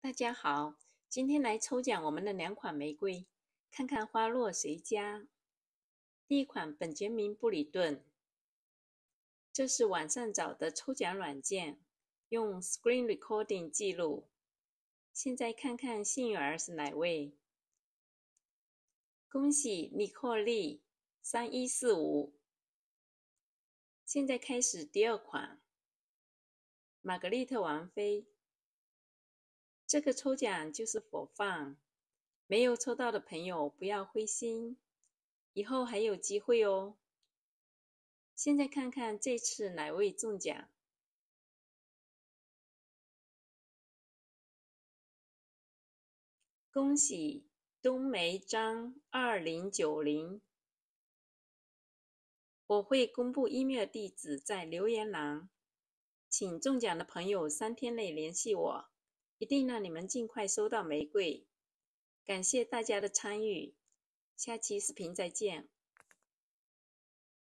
大家好，今天来抽奖我们的两款玫瑰，看看花落谁家。第一款本杰明布里顿，这是网上找的抽奖软件，用 Screen Recording 记录。现在看看幸运儿是哪位？恭喜尼克利三一四五。现在开始第二款，玛格丽特王妃。这个抽奖就是佛放，没有抽到的朋友不要灰心，以后还有机会哦。现在看看这次哪位中奖？恭喜冬梅张二零九零！我会公布音乐地址在留言栏，请中奖的朋友三天内联系我。一定让你们尽快收到玫瑰，感谢大家的参与，下期视频再见。